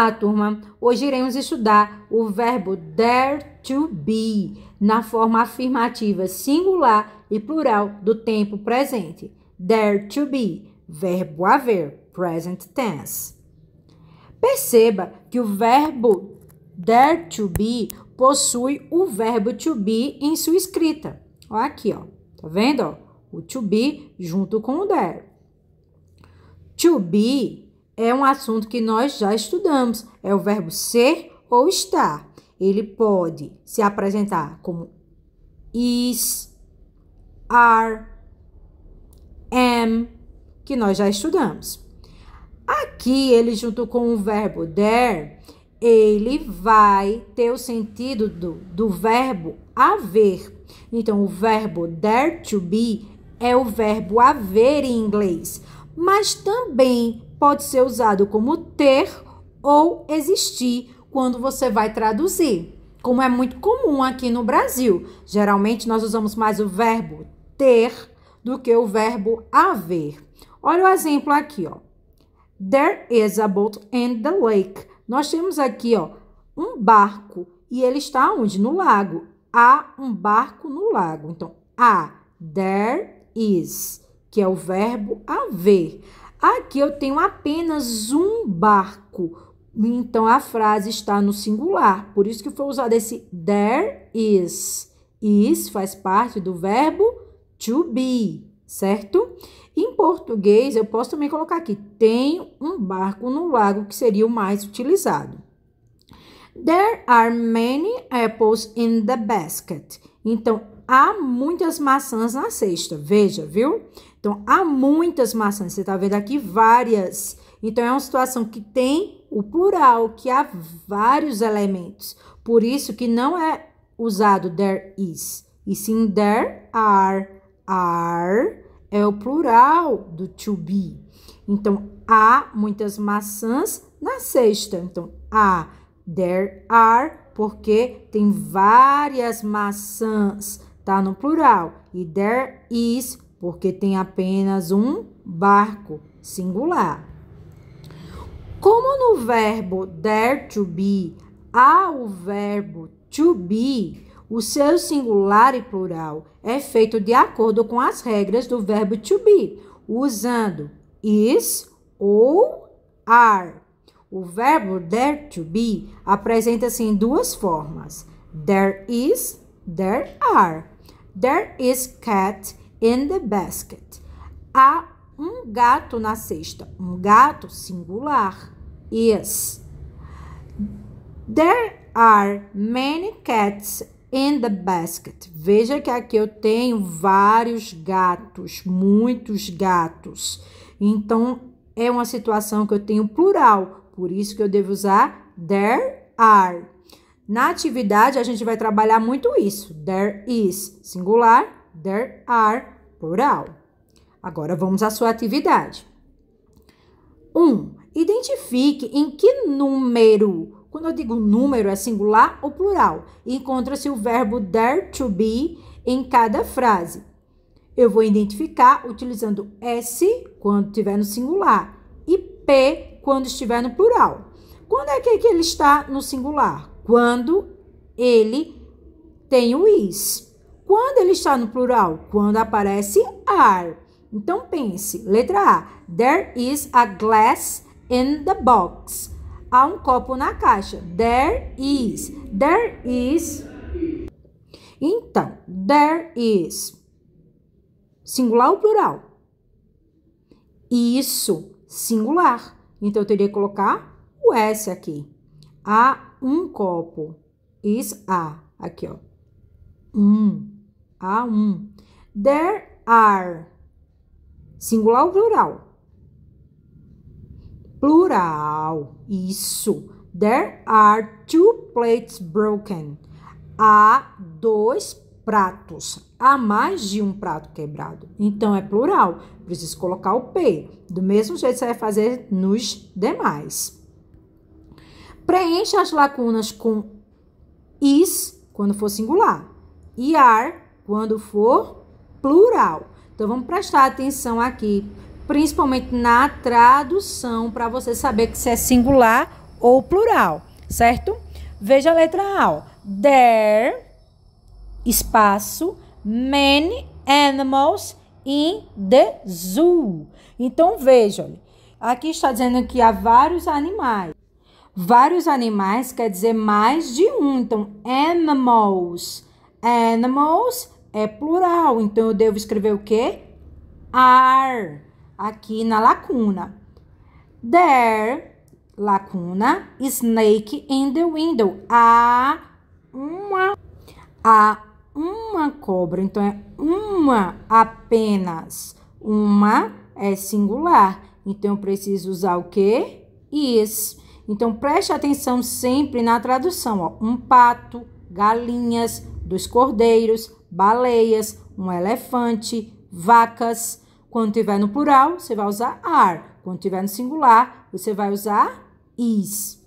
lá, turma. Hoje iremos estudar o verbo dare to be na forma afirmativa singular e plural do tempo presente. Dare to be, verbo haver, present tense. Perceba que o verbo dare to be possui o verbo to be em sua escrita. Ó aqui, ó. Tá vendo, ó? O to be junto com o dare. To be é um assunto que nós já estudamos. É o verbo ser ou estar. Ele pode se apresentar como is, are, am, que nós já estudamos. Aqui, ele junto com o verbo there, ele vai ter o sentido do, do verbo haver. Então, o verbo there to be é o verbo haver em inglês, mas também pode ser usado como ter ou existir quando você vai traduzir, como é muito comum aqui no Brasil. Geralmente nós usamos mais o verbo ter do que o verbo haver. Olha o exemplo aqui, ó. There is a boat in the lake. Nós temos aqui, ó, um barco e ele está onde? No lago. Há um barco no lago. Então, há. there is, que é o verbo haver. Aqui eu tenho apenas um barco. Então a frase está no singular, por isso que foi usado esse there is. Is faz parte do verbo to be, certo? Em português, eu posso também colocar aqui: tem um barco no lago, que seria o mais utilizado. There are many apples in the basket. Então, há muitas maçãs na cesta. Veja, viu? Então, há muitas maçãs. Você está vendo aqui várias. Então, é uma situação que tem o plural, que há vários elementos. Por isso que não é usado there is, e sim there are. Are é o plural do to be. Então, há muitas maçãs na cesta. Então, há there are, porque tem várias maçãs tá no plural. E there is, porque tem apenas um barco, singular. Como no verbo there to be há o verbo to be, o seu singular e plural é feito de acordo com as regras do verbo to be, usando is ou are. O verbo there to be apresenta-se em duas formas: there is There are. There is cat in the basket. Há um gato na cesta. Um gato singular. Is. There are many cats in the basket. Veja que aqui eu tenho vários gatos, muitos gatos. Então, é uma situação que eu tenho plural, por isso que eu devo usar there are. Na atividade, a gente vai trabalhar muito isso. There is, singular. There are, plural. Agora vamos à sua atividade. 1. Um, identifique em que número quando eu digo número, é singular ou plural. Encontra-se o verbo there to be em cada frase. Eu vou identificar utilizando S quando estiver no singular e P quando estiver no plural. Quando é que ele está no singular? quando ele tem o is. Quando ele está no plural? Quando aparece are. Então pense, letra A. There is a glass in the box. Há um copo na caixa. There is. There is. Então, there is. Singular ou plural? Isso, singular. Então, eu teria que colocar o S aqui. Há um copo. Is a. Aqui, ó. Um. a um. There are. Singular ou plural? Plural. Isso. There are two plates broken. Há dois pratos. Há mais de um prato quebrado. Então é plural. Preciso colocar o P. Do mesmo jeito você vai fazer nos demais. Preencha as lacunas com is, quando for singular, e are, quando for plural. Então, vamos prestar atenção aqui, principalmente na tradução, para você saber que se é singular ou plural, certo? Veja a letra A. There, espaço, many animals in the zoo. Então, veja, aqui está dizendo que há vários animais. Vários animais quer dizer mais de um. Então, animals. Animals é plural. Então, eu devo escrever o quê? Are. Aqui na lacuna. There, lacuna, snake in the window. Há uma, há uma cobra. Então, é uma apenas. Uma é singular. Então, eu preciso usar o quê? Is. Então preste atenção sempre na tradução: ó. um pato, galinhas, dois cordeiros, baleias, um elefante, vacas. Quando tiver no plural, você vai usar are. Quando tiver no singular, você vai usar is.